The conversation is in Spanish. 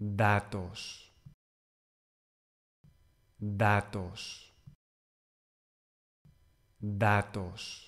datos, datos, datos.